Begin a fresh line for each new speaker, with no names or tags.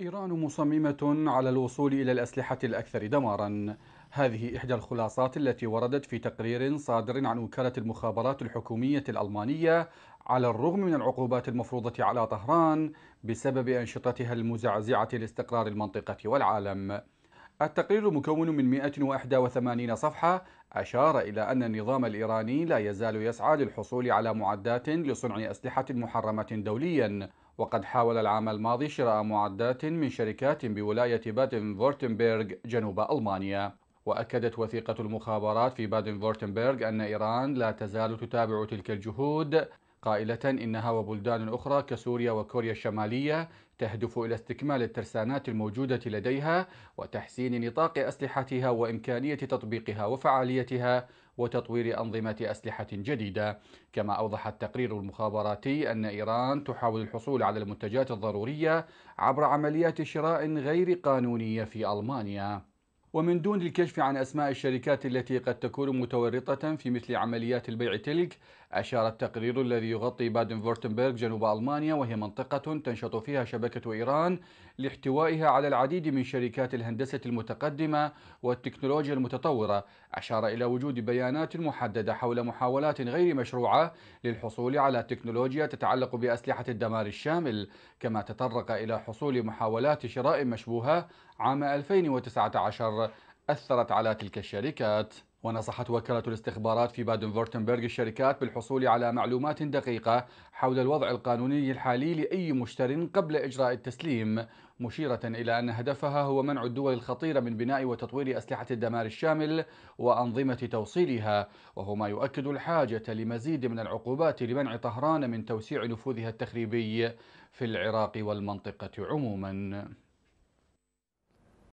إيران مصممة على الوصول إلى الأسلحة الأكثر دمارا هذه إحدى الخلاصات التي وردت في تقرير صادر عن وكالة المخابرات الحكومية الألمانية على الرغم من العقوبات المفروضة على طهران بسبب أنشطتها المزعزعة لاستقرار المنطقة والعالم التقرير مكون من 181 صفحة أشار إلى أن النظام الإيراني لا يزال يسعى للحصول على معدات لصنع أسلحة محرمة دوليا وقد حاول العام الماضي شراء معدات من شركات بولاية بادن فورتنبرغ جنوب ألمانيا وأكدت وثيقة المخابرات في بادن فورتنبرغ أن إيران لا تزال تتابع تلك الجهود قائلة إنها وبلدان أخرى كسوريا وكوريا الشمالية تهدف إلى استكمال الترسانات الموجودة لديها وتحسين نطاق أسلحتها وإمكانية تطبيقها وفعاليتها وتطوير أنظمة أسلحة جديدة كما أوضح التقرير المخابراتي أن إيران تحاول الحصول على المنتجات الضرورية عبر عمليات شراء غير قانونية في ألمانيا ومن دون الكشف عن أسماء الشركات التي قد تكون متورطة في مثل عمليات البيع تلك أشار التقرير الذي يغطي بادن فورتنبرغ جنوب ألمانيا وهي منطقة تنشط فيها شبكة إيران لاحتوائها على العديد من شركات الهندسة المتقدمة والتكنولوجيا المتطورة أشار إلى وجود بيانات محددة حول محاولات غير مشروعة للحصول على تكنولوجيا تتعلق بأسلحة الدمار الشامل كما تطرق إلى حصول محاولات شراء مشبوهة عام 2019 أثرت على تلك الشركات ونصحت وكالة الاستخبارات في بادن فورتنبرغ الشركات بالحصول على معلومات دقيقة حول الوضع القانوني الحالي لأي مشتر قبل إجراء التسليم مشيرة إلى أن هدفها هو منع الدول الخطيرة من بناء وتطوير أسلحة الدمار الشامل وأنظمة توصيلها وهو ما يؤكد الحاجة لمزيد من العقوبات لمنع طهران من توسيع نفوذها التخريبي في العراق والمنطقة عموماً